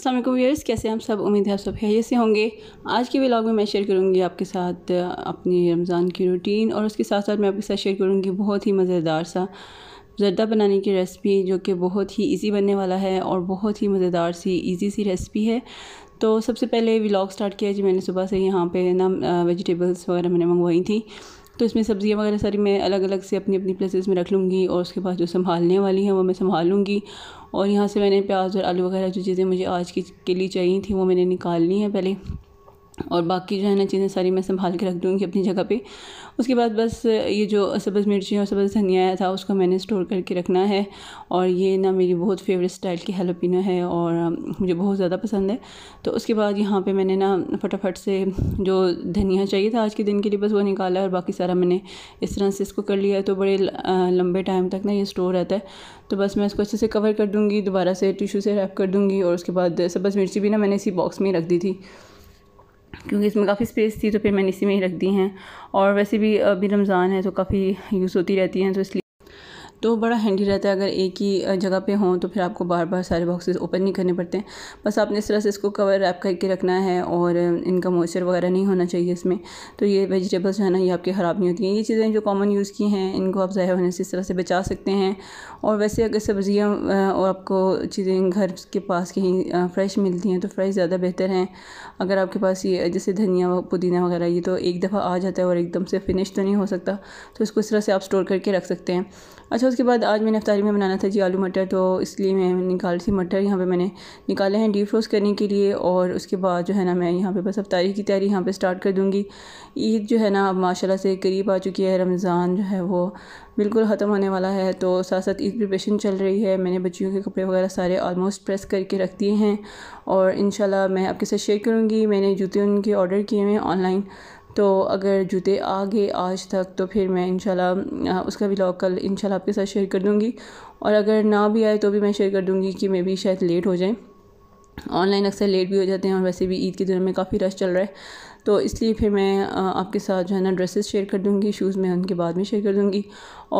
असलम वालेकुम कैसे हम सब उम्मीद है आप सब है से होंगे आज के व्लाग में मैं शेयर करूंगी आपके साथ अपनी रमज़ान की रूटीन और उसके साथ साथ मैं आपके साथ शेयर करूंगी बहुत ही मज़ेदार सा जर्दा बनाने की रेसिपी जो कि बहुत ही इजी बनने वाला है और बहुत ही मज़ेदार सी इजी सी रेसिपी है तो सबसे पहले व्लाग स्टार्ट किया जी मैंने सुबह से यहाँ पे ना वेजिटेबल्स वगैरह मैंने मंगवाई थी तो इसमें सब्ज़ियाँ वगैरह सारी मैं अलग अलग से अपनी अपनी प्लेसेस में रख लूँगी और उसके बाद जो संभालने वाली हैं वो मैं संभालूँगी और यहाँ से मैंने प्याज और आलू वगैरह जो चीज़ें मुझे आज की के लिए चाहिए थी वो मैंने निकालनी है पहले और बाकी जो है ना चीज़ें सारी मैं संभाल के रख दूँगी अपनी जगह पे उसके बाद बस ये जो सब्ज़ मिर्ची और सब्ज़ धनिया था उसको मैंने स्टोर करके रखना है और ये ना मेरी बहुत फेवरेट स्टाइल की हेलोपिनो है और मुझे बहुत ज़्यादा पसंद है तो उसके बाद यहाँ पे मैंने ना फटाफट से जो धनिया चाहिए था आज के दिन के लिए बस वो निकाला और बाकी सारा मैंने इस तरह से इसको कर लिया है तो बड़े लंबे टाइम तक ना ये स्टोर रहता है तो बस मैं इसको अच्छे से कवर कर दूँगी दोबारा से टिशू से रैप कर दूँगी और उसके बाद सब्ज़ मिर्ची भी ना मैंने इसी बॉक्स में रख दी थी क्योंकि इसमें काफ़ी स्पेस थी तो फिर मैंने इसी में ही रख दी हैं और वैसे भी अभी रमज़ान है तो काफ़ी यूज़ होती रहती हैं तो इसलिए तो बड़ा हैंडी रहता है अगर एक ही जगह पे हों तो फिर आपको बार बार सारे बॉक्सेस ओपन नहीं करने पड़ते हैं बस आपने इस तरह से इसको कवर रैप करके रखना है और इनका मॉइस्चर वगैरह नहीं होना चाहिए इसमें तो ये वेजिटेबल्स जो है ना ये आपके ख़राब नहीं होती हैं ये चीज़ें जो कॉमन यूज़ की हैं इनको आप ज़ाहिर होने से इस तरह से बचा सकते हैं और वैसे अगर सब्ज़ियाँ और आपको चीज़ें घर के पास कहीं फ्रेश मिलती हैं तो फ्रेश ज़्यादा बेहतर हैं अगर आपके पास ये जैसे धनिया पुदीना वगैरह ये तो एक दफ़ा आ जाता है और एकदम से फिनिश तो नहीं हो सकता तो इसको इस तरह से आप स्टोर करके रख सकते हैं अच्छा उसके बाद आज मैंने अफ्तारी में बनाना था जी आलू मटर तो इसलिए मैं निकाल सी मटर यहाँ पे मैंने निकाले हैं डीप फ्रोस्ट करने के लिए और उसके बाद जो है ना मैं यहाँ पे बस अफ्तारी की तैयारी यहाँ पे स्टार्ट कर दूँगी ईद जो है ना अब माशाल्लाह से करीब आ चुकी है रमज़ान जो है वो बिल्कुल ख़त्म होने वाला है तो साथ साथ ईद प्रिपरेशन चल रही है मैंने बच्चियों के कपड़े वगैरह सारे ऑलमोस्ट प्रेस करके रख दिए हैं और इन मैं आपके साथ शेयर करूँगी मैंने जूते उनके ऑर्डर किए हुए ऑनलाइन तो अगर जूते आ गए आज तक तो फिर मैं इंशाल्लाह उसका भी कल इंशाल्लाह आपके साथ शेयर कर दूँगी और अगर ना भी आए तो भी मैं शेयर कर दूँगी कि मे भी शायद लेट हो जाए ऑनलाइन अक्सर लेट भी हो जाते हैं और वैसे भी ईद के दिनों में काफ़ी रश चल रहा है तो इसलिए फिर मैं आपके साथ जो है ना ड्रेसेस शेयर कर दूँगी शूज़ मैं उनके बाद में शेयर कर दूँगी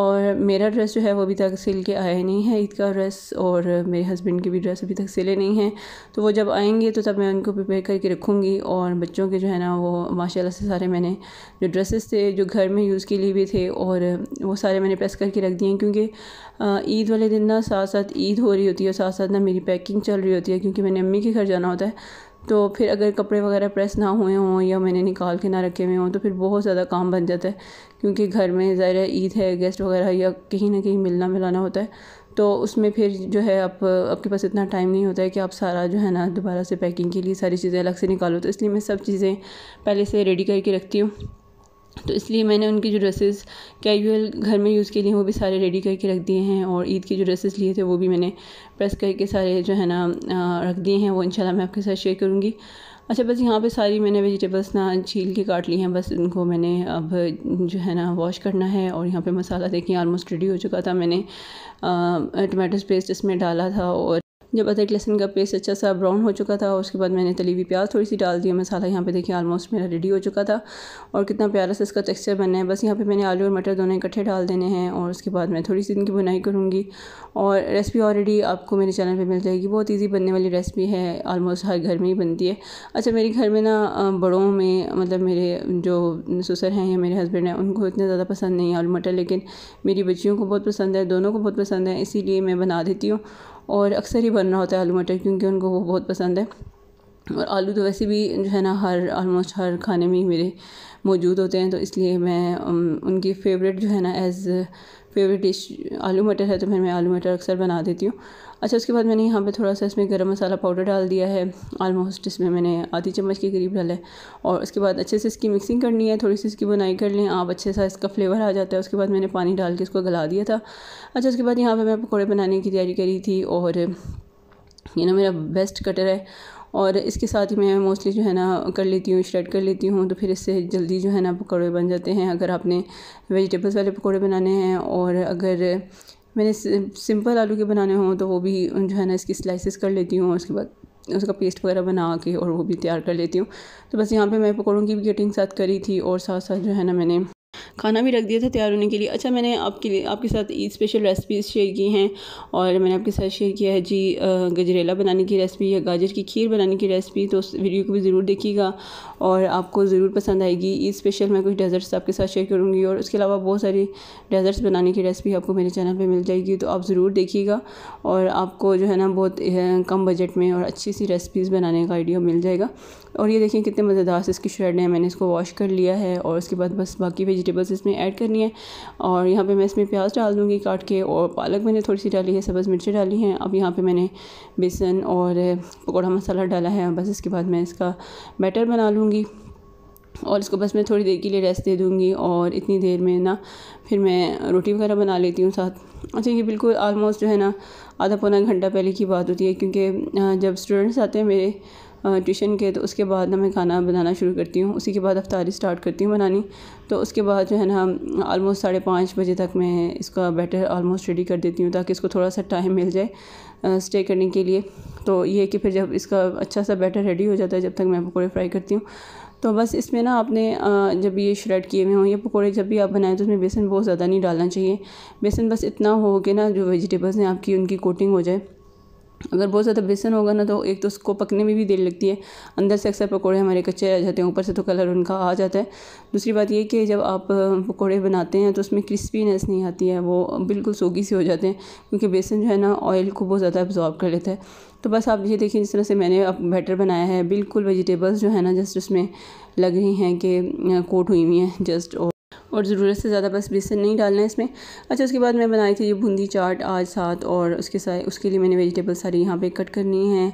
और मेरा ड्रेस जो है वो अभी तक सिल के आया नहीं है ईद का ड्रेस और मेरे हस्बैंड की भी ड्रेस अभी तक सिले नहीं हैं तो वो जब आएंगे तो तब मैं उनको प्रिपेयर करके रखूँगी और बच्चों के जो है ना वो माशाल्लाह से सारे मैंने जो ड्रेसेस थे जो घर में यूज़ के लिए भी थे और वो सारे मैंने प्रेस करके रख दिए हैं क्योंकि ईद वाले दिन ना साथ साथ ईद हो रही होती है और साथ साथ ना मेरी पैकिंग चल रही होती है क्योंकि मैंने अम्मी के घर जाना होता है तो फिर अगर कपड़े वगैरह प्रेस ना हुए हों या मैंने निकाल के ना रखे हुए हों तो फिर बहुत ज़्यादा काम बन जाता है क्योंकि घर में ज़ाहिर है ईद है गेस्ट वगैरह या कहीं ना कहीं मिलना मिलाना होता है तो उसमें फिर जो है आप आपके पास इतना टाइम नहीं होता है कि आप सारा जो है ना दोबारा से पैकिंग के लिए सारी चीज़ें अलग से निकालो तो इसलिए मैं सब चीज़ें पहले से रेडी करके रखती हूँ तो इसलिए मैंने उनकी जो ड्रेसेस कैजुअल घर में यूज़ के लिए वो भी सारे रेडी करके रख दिए हैं और ईद के जो ड्रेसेस लिए थे वो भी मैंने प्रेस करके सारे जो है ना रख दिए हैं वो इंशाल्लाह मैं आपके साथ शेयर करूँगी अच्छा बस यहाँ पे सारी मैंने वेजिटेबल्स ना छील के काट ली हैं बस उनको मैंने अब जो है ना वॉश करना है और यहाँ पे मसाला देखिए ऑलमोस्ट रेडी हो चुका था मैंने टमाटो पेस्ट इसमें डाला था और जब अदरक लहसन का पेस्ट अच्छा सा ब्राउन हो चुका था उसके बाद मैंने तली हुई प्याज थोड़ी सी डाल दी मसाला यहाँ पे देखिए आलमोस्ट मेरा रेडी हो चुका था और कितना प्यारा सा इसका टेक्सचर बनना है बस यहाँ पे मैंने आलू और मटर दोनों इकट्ठे डाल देने हैं और उसके बाद मैं थोड़ी सी इनकी बुनाई करूँगी और रेसिपी ऑलरेडी आपको मेरे चैनल पर मिल जाएगी बहुत ईजी बनने वाली रेसिपी है आलमोस्ट हर घर में ही बनती है अच्छा मेरे घर में ना बड़ों में मतलब मेरे जो ससुर हैं या मेरे हस्बैंड हैं उनको इतना ज़्यादा पसंद नहीं है आलू मटर लेकिन मेरी बच्चियों को बहुत पसंद है दोनों को बहुत पसंद है इसीलिए मैं बना देती हूँ और अक्सर ही बन रहा होता है आलू मटर क्योंकि उनको वो बहुत पसंद है और आलू तो वैसे भी जो है ना हर ऑलमोस्ट हर खाने में ही मेरे मौजूद होते हैं तो इसलिए मैं उनकी फेवरेट जो है ना एज़ फेवरेट डिश आलू मटर है तो फिर मैं आलू मटर अक्सर बना देती हूँ अच्छा उसके बाद मैंने यहाँ पे थोड़ा सा इसमें गरम मसाला पाउडर डाल दिया है आलमोस्ट इसमें मैंने आधी चम्मच के करीब डाला है और उसके बाद अच्छे से इसकी मिक्सिंग करनी है थोड़ी सी इसकी बुनाई कर लें आप अच्छे सा इसका फ्लेवर आ जाता है उसके बाद मैंने पानी डाल के इसको गला दिया था अच्छा उसके बाद यहाँ पर मैं पकौड़े बनाने की तैयारी करी थी और ये ना मेरा बेस्ट कटर है और इसके साथ ही मैं मोस्टली जो है ना कर लेती हूँ श्रेड कर लेती हूँ तो फिर इससे जल्दी जो है ना पकौड़े बन जाते हैं अगर आपने वेजिटेबल्स वाले पकौड़े बनाने हैं और अगर मैंने सिंपल आलू के बनाने हों तो वो भी जो है ना इसकी स्लाइसिस कर लेती हूँ उसके बाद उसका पेस्ट वगैरह बना के और वो भी तैयार कर लेती हूँ तो बस यहाँ पे मैं पकौड़ों की भी कटिंग साथ करी थी और साथ साथ जो है ना मैंने खाना भी रख दिया था तैयार होने के लिए अच्छा मैंने आपके लिए आपके साथ स्पेशल रेसिपीज़ शेयर की हैं और मैंने आपके साथ शेयर किया है जी गजरेला बनाने की रेसिपी या गाजर की खीर बनाने की रेसिपी तो उस वीडियो को भी ज़रूर देखिएगा और आपको ज़रूर पसंद आएगी ईद स्पेशल मैं कुछ डेजर्ट्स आपके साथ शेयर करूँगी और उसके अलावा बहुत सारी डेजर्ट्स बनाने की रेसिपी आपको मेरे चैनल पर मिल जाएगी तो आप ज़रूर देखिएगा और आपको जो है ना बहुत कम बजट में और अच्छी सी रेसिपीज़ बनाने का आइडिया मिल जाएगा और ये देखें कितने मज़ेदार से इसकी श्रेड है मैंने इसको वॉश कर लिया है और उसके बाद बस बाकी वेजिटेबल वेजिटेबल्स इसमें ऐड करनी है और यहाँ पे मैं इसमें प्याज डाल दूँगी काट के और पालक मैंने थोड़ी सी डाली है सब्ज़ मिर्ची डाली है अब यहाँ पे मैंने बेसन और पकौड़ा मसाला डाला है बस इसके बाद मैं इसका बैटर बना लूँगी और इसको बस मैं थोड़ी देर के लिए रेस्ट दे दूँगी और इतनी देर में ना फिर मैं रोटी वगैरह बना लेती हूँ साथ अच्छा ये बिल्कुल आलमोस्ट जो है ना आधा पौना घंटा पहले की बात होती है क्योंकि जब स्टूडेंट्स आते हैं मेरे ट्यूशन के तो उसके बाद ना मैं खाना बनाना शुरू करती हूँ उसी के बाद अफ्तारी स्टार्ट करती हूँ बनानी तो उसके बाद जो है ना आलमोस्ट साढ़े पाँच बजे तक मैं इसका बैटर आलमोस्ट रेडी कर देती हूँ ताकि इसको थोड़ा सा टाइम मिल जाए स्टे करने के लिए तो ये कि फिर जब इसका अच्छा सा बैटर रेडी हो जाता है जब तक मैं पकौड़े फ्राई करती हूँ तो बस इसमें ना आपने जब ये श्रेड किए हुए हों ये पकौड़े जब भी आप बनाएं तो उसमें बेसन बहुत ज़्यादा नहीं डालना चाहिए बेसन बस इतना हो कि ना जो वेजिटेबल्स हैं आपकी उनकी कोटिंग हो जाए अगर बहुत ज़्यादा बेसन होगा ना तो एक तो उसको पकने में भी देर लगती है अंदर से अक्सर पकौड़े हमारे कच्चे रह जाते हैं ऊपर से तो कलर उनका आ जाता है दूसरी बात ये कि जब आप पकौड़े बनाते हैं तो उसमें क्रिस्पीनेस नहीं आती है वो बिल्कुल सोगी से हो जाते हैं क्योंकि बेसन जो है ना ऑयल को बहुत ज़्यादा एब्जॉर्ब कर लेता है तो बस आप ये देखिए जिस तरह से मैंने अब बैटर बनाया है बिल्कुल वेजिटेबल्स जो है ना जस्ट उसमें लग रही हैं कि कोट हुई हुई हैं जस्ट और और ज़रूरत से ज़्यादा बस बेसन नहीं डालना है इसमें अच्छा उसके बाद मैं बनाई थी ये बूंदी चाट आज साथ और उसके साथ उसके लिए मैंने वेजिटेबल सारी यहाँ पे कट करनी है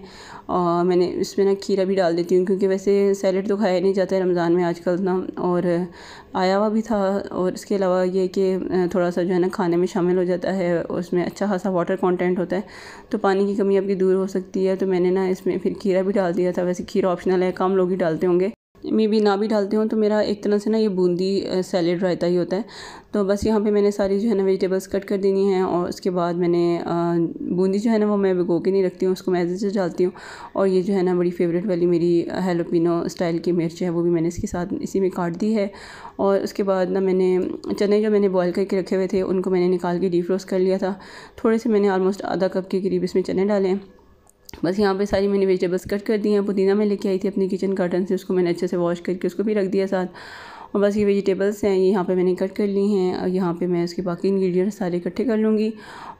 और मैंने इसमें ना खीरा भी डाल देती हूँ क्योंकि वैसे सैलड तो खाया नहीं जाता है रमज़ान में आजकल ना और आया हुआ भी था और इसके अलावा ये कि थोड़ा सा जो है ना खाने में शामिल हो जाता है उसमें अच्छा खासा वाटर कॉन्टेंट होता है तो पानी की कमी आपकी दूर हो सकती है तो मैंने ना इसमें फिर खीरा भी डाल दिया था वैसे खीरा ऑप्शनल है कम लोग ही डालते होंगे मे भी ना भी डालती हूँ तो मेरा एक तरह से ना ये बूंदी सैलेड रायता ही होता है तो बस यहाँ पे मैंने सारी जो है ना वेजिटेबल्स कट कर देनी है और उसके बाद मैंने बूंदी जो है ना वो मैं भिगो के नहीं रखती हूँ उसको मैं एज से डालती हूँ और ये जो है ना बड़ी फेवरेट वाली मेरी हेलोपिनो स्टाइल की मिर्च है वो भी मैंने इसके साथ इसी में काट दी है और उसके बाद ना मैंने चने जो मैंने बॉयल करके रखे हुए थे उनको मैंने निकाल के डीप रोस्ट कर लिया था थोड़े से मैंने आलमोस्ट आधा कप के करीब इसमें चने डाले हैं बस यहाँ पे सारी मैंने वेजिटेबल्स कट कर दी हैं पुदीना मैं लेके आई थी अपनी किचन गार्डन से उसको मैंने अच्छे से वॉश करके उसको भी रख दिया साथ और बस ये वेजिटेबल्स हैं ये यहाँ पे मैंने कट कर ली हैं और यहाँ पे मैं इसके बाकी इंग्रेडिएंट्स सारे इकट्ठे कर लूँगी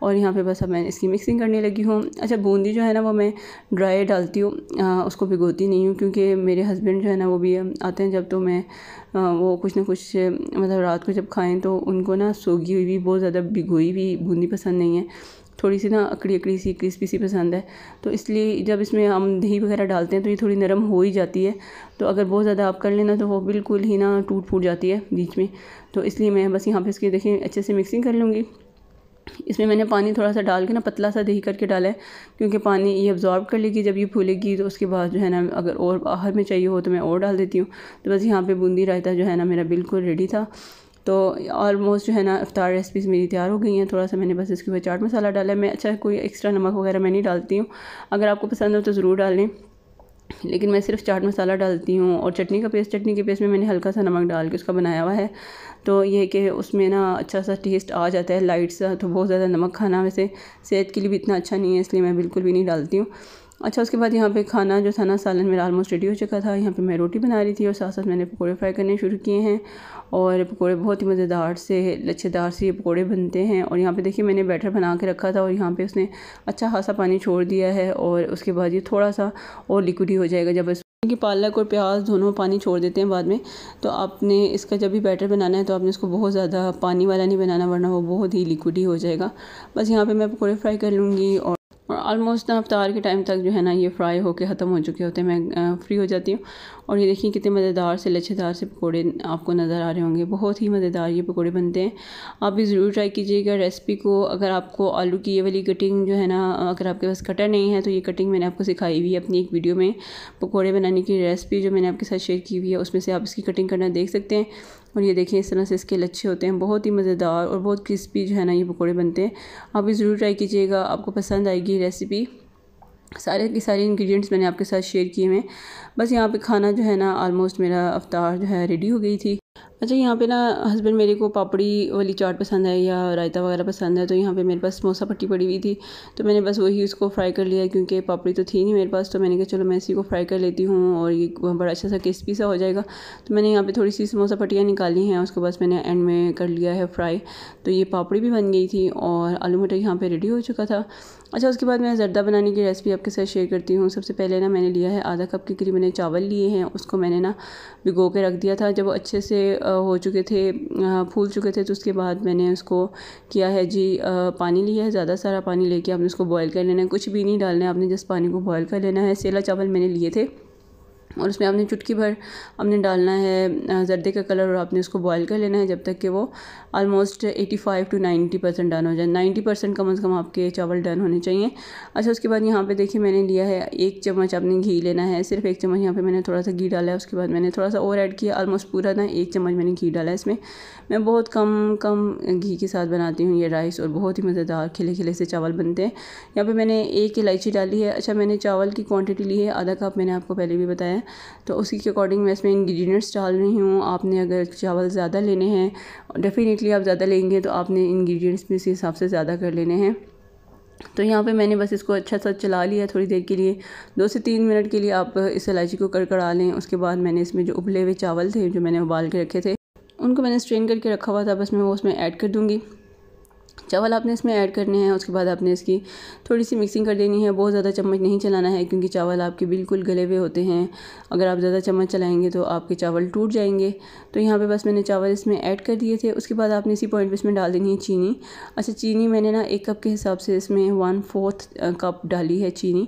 और यहाँ पे बस अब मैं इसकी मिक्सिंग करने लगी हूँ अच्छा बूंदी जो है ना वो मैं ड्राई डालती हूँ उसको भिगोती नहीं हूँ क्योंकि मेरे हस्बैंड जो है ना वो भी आते हैं जब तो मैं आ, वो कुछ ना कुछ मतलब रात को जब खाएँ तो उनको ना सूगी हुई भी बहुत ज़्यादा भिगोई हुई बूंदी पसंद नहीं है थोड़ी सी ना अकड़ी अकड़ी सी क्रिस्पी सी पसंद है तो इसलिए जब इसमें हम दही वगैरह डालते हैं तो ये थोड़ी नरम हो ही जाती है तो अगर बहुत ज़्यादा आप कर लेना तो वो बिल्कुल ही ना टूट फूट जाती है बीच में तो इसलिए मैं बस यहाँ पर इसकी देखिए अच्छे से मिक्सिंग कर लूँगी इसमें मैंने पानी थोड़ा सा डाल के ना पतला सा दही करके डाला है क्योंकि पानी ये अब्जॉर्ब कर लेगी जब ये फूलेगी तो उसके बाद जो है ना अगर और बाहर में चाहिए हो तो मैं और डाल देती हूँ तो बस यहाँ पर बूंदी रायता जो है ना मेरा बिल्कुल रेडी था तो ऑलमोस्ट जो है ना अफ्तार रेसिपीज़ मेरी तैयार हो गई हैं थोड़ा सा मैंने बस इसके ऊपर चाट मसाला डाला है मैं अच्छा कोई एक्स्ट्रा नमक वगैरह मैं नहीं डालती हूँ अगर आपको पसंद हो तो ज़रूर डालें लेकिन मैं सिर्फ चाट मसाला डालती हूँ और चटनी का पेस्ट चटनी के पेस्ट में मैंने हल्का सा नमक डाल के उसका बनाया हुआ है तो ये कि उसमें ना अच्छा सा टेस्ट आ जाता है लाइट सा तो बहुत ज़्यादा नमक खाना वैसे सेहत के लिए भी इतना अच्छा नहीं है इसलिए मैं बिल्कुल भी नहीं डालती हूँ अच्छा उसके बाद यहाँ पे खाना जो था ना सालन मेरा आलमोस्ट रेडी हो चुका था यहाँ पे मैं रोटी बना रही थी और साथ साथ मैंने पकोड़े फ्राई करने शुरू किए हैं और पकोड़े बहुत ही मज़ेदार से लच्छेदार से ये पकोड़े बनते हैं और यहाँ पे देखिए मैंने बैटर बना के रखा था और यहाँ पे उसने अच्छा खासा पानी छोड़ दिया है और उसके बाद ये थोड़ा सा और लिक्विड ही हो जाएगा जब कि पालक और प्याज दोनों पानी छोड़ देते हैं बाद में तो आपने इसका जब भी बैटर बनाना है तो आपने इसको बहुत ज़्यादा पानी वाला नहीं बनाना वरना वो बहुत ही लिक्विड ही हो जाएगा बस यहाँ पे मैं पकौड़े फ्राई कर लूँगी और और आलमोस्ट अफ्तार के टाइम तक जो है ना ये फ्राई होकर ख़त्म हो चुके होते हैं मैं फ्री हो जाती हूँ और ये देखिए कितने मज़ेदार से लच्छेदार से पकौड़े आपको नज़र आ रहे होंगे बहुत ही मज़ेदार ये पकौड़े बनते हैं आप भी ज़रूर ट्राई कीजिएगा रेसिपी को अगर आपको आलू की ये वाली कटिंग जो है ना अगर आपके पास कटर नहीं है तो ये कटिंग मैंने आपको सिखाई हुई है अपनी एक वीडियो में पकौड़े बनाने की रेसिपी जो मैंने आपके साथ शेयर की हुई है उसमें से आप इसकी कटिंग करना देख सकते हैं और ये देखिए इस तरह से इसके लच्छे होते हैं बहुत ही मज़ेदार और बहुत क्रिस्पी जो है ना ये पकौड़े बनते हैं आप भी ज़रूर ट्राई कीजिएगा आपको पसंद आएगी रेसिपी सारे के सारे इंग्रेडिएंट्स मैंने आपके साथ शेयर किए हैं बस यहाँ पे खाना जो है ना आलमोस्ट मेरा अवतार जो है रेडी हो गई थी अच्छा यहाँ पे ना हस्बैंड मेरे को पापड़ी वाली चाट पसंद है या रायता वगैरह पसंद है तो यहाँ पे मेरे पास समोसा पट्टी पड़ी हुई थी तो मैंने बस वही उसको फ्राई कर लिया क्योंकि पापड़ी तो थी नहीं मेरे पास तो मैंने कहा चलो मैं इसी को फ्राई कर लेती हूँ और ये बड़ा अच्छा सा क्रिस्पी सा हो जाएगा तो मैंने यहाँ पर थोड़ी सी समोसा पट्टियाँ निकाली हैं उसके बाद मैंने एंड में कर लिया है फ्राई तो ये पापड़ी भी बन गई थी और आलू मटर यहाँ पर रेडी हो चुका था अच्छा उसके बाद मैं जर्दा बनाने की रेसिपी आपके साथ शेयर करती हूँ सबसे पहले ना मैंने लिया है आधा कप के करीब मैंने चावल लिए हैं उसको मैंने ना भिगो के रख दिया था जब अच्छे से हो चुके थे फूल चुके थे तो उसके बाद मैंने उसको किया है जी पानी लिया है ज़्यादा सारा पानी लेके आपने उसको बॉयल कर लेना है कुछ भी नहीं डालना है आपने जस्ट पानी को बॉयल कर लेना है सेला चावल मैंने लिए थे और उसमें आपने चुटकी भर आपने डालना है जर्दे का कलर और आपने उसको बॉईल कर लेना है जब तक कि वो almost 85 to ninety percent done हो जाए 90 परसेंट कम अज़ कम आपके चावल डन होने चाहिए अच्छा उसके बाद यहाँ पे देखिए मैंने लिया है एक चम्मच आपने घी लेना है सिर्फ एक चम्मच यहाँ पर मैंने थोड़ा सा घी डाला है उसके बाद मैंने थोड़ा सा और ऐड किया आलमोस्ट पूरा ना एक चम्मच मैंने घी डाला है इसमें मैं बहुत कम कम घी के साथ बनाती हूँ ये राइस और बहुत ही मज़ेदार खिले खिले से चावल बनते हैं यहाँ पर मैंने एक इलायची डाली है अच्छा मैंने चावल की क्वान्टिटी ली है आधा कप मैंने आपको पहले भी बताया तो उसी के अकॉर्डिंग मैं इसमें इंग्रेडिएंट्स डाल रही हूँ आपने अगर चावल ज़्यादा लेने हैं डेफ़िनेटली आप ज़्यादा लेंगे तो आपने इंग्रेडिएंट्स में इस हिसाब से ज़्यादा कर लेने हैं तो यहाँ पे मैंने बस इसको अच्छा सा चला लिया थोड़ी देर के लिए दो से तीन मिनट के लिए आप इस इलायची को कड़कड़ा लें उसके बाद मैंने इसमें जो उबले हुए चावल थे जो मैंने उबाल के रखे थे उनको मैंने स्ट्रेन करके रखा हुआ था बस मैं वो उसमें ऐड कर दूँगी चावल आपने इसमें ऐड करने हैं उसके बाद आपने इसकी थोड़ी सी मिक्सिंग कर देनी है बहुत ज़्यादा चम्मच नहीं चलाना है क्योंकि चावल आपके बिल्कुल गले हुए होते हैं अगर आप ज़्यादा चम्मच चलाएँगे तो आपके चावल टूट जाएंगे तो यहाँ पर बस मैंने चावल इसमें ऐड कर दिए थे उसके बाद आपने इसी पॉइंट पर इसमें डाल देनी है चीनी अच्छा चीनी मैंने ना एक कप के हिसाब से इसमें वन फोर्थ कप डाली है चीनी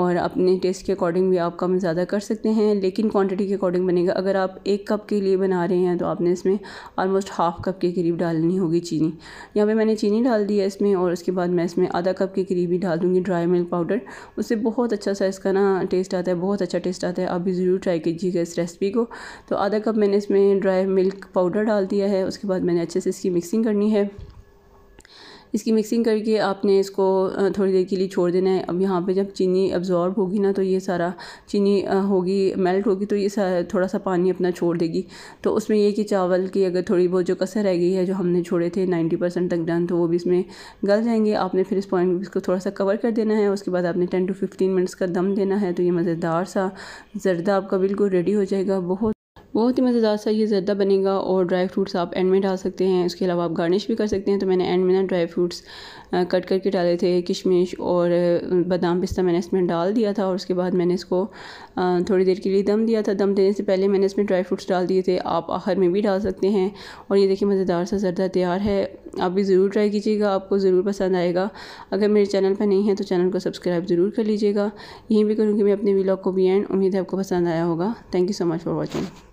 और अपने टेस्ट के अकॉर्डिंग भी आप कम ज़्यादा कर सकते हैं लेकिन क्वांटिटी के अकॉर्डिंग बनेगा अगर आप एक कप के लिए बना रहे हैं तो आपने इसमें ऑलमोस्ट हाफ कप के करीब डालनी होगी चीनी यहाँ पे मैंने चीनी चीनी डाल दी है इसमें और उसके बाद मैं इसमें आधा कप के करीबी डाल दूँगी ड्राई मिल्क पाउडर उससे बहुत अच्छा सा इसका ना टेस्ट आता है बहुत अच्छा टेस्ट आता है आप भी ज़रूर ट्राई कीजिएगा इस रेसिपी को तो आधा कप मैंने इसमें ड्राई मिल्क पाउडर डाल दिया है उसके बाद मैंने अच्छे से इसकी मिक्सिंग करनी है इसकी मिक्सिंग करके आपने इसको थोड़ी देर के लिए छोड़ देना है अब यहाँ पे जब चीनी अब्ज़ॉर्ब होगी ना तो ये सारा चीनी होगी मेल्ट होगी तो ये थोड़ा सा पानी अपना छोड़ देगी तो उसमें ये कि चावल की अगर थोड़ी बहुत जो कसर रह गई है जो हमने छोड़े थे नाइन्टी परसेंट तक डन तो वो भी इसमें गल जाएंगे आपने फिर इस पॉइंट इसको थोड़ा सा कवर कर देना है उसके बाद आपने टेन टू फिफ्टीन मिनट्स का दम देना है तो ये मज़ेदार सा ज़रदा आपका बिल्कुल रेडी हो जाएगा बहुत बहुत ही मज़ेदार सा ये ज़रदा बनेगा और ड्राई फ्रूट्स आप एंड में डाल सकते हैं उसके अलावा आप गार्निश भी कर सकते हैं तो मैंने एंड में ना ड्राई फ्रूट्स कट करके डाले थे किशमिश और बादाम पिस्ता मैंने इसमें डाल दिया था और उसके बाद मैंने इसको थोड़ी देर के लिए दम दिया था दम देने से पहले मैंने इसमें ड्राई फ्रूट्स डाल दिए थे आप आखिर में भी डाल सकते हैं और ये देखिए मज़ेदार सा जरदा तैयार है आप भी ज़रूर ट्राई कीजिएगा आपको ज़रूर पसंद आएगा अगर मेरे चैनल पर नहीं है तो चैनल को सब्सक्राइब ज़रूर कर लीजिएगा यहीं भी करूँगी मैं अपने वीलॉग को भी एंड उम्मीद है आपको पसंद आया होगा thank you so much for watching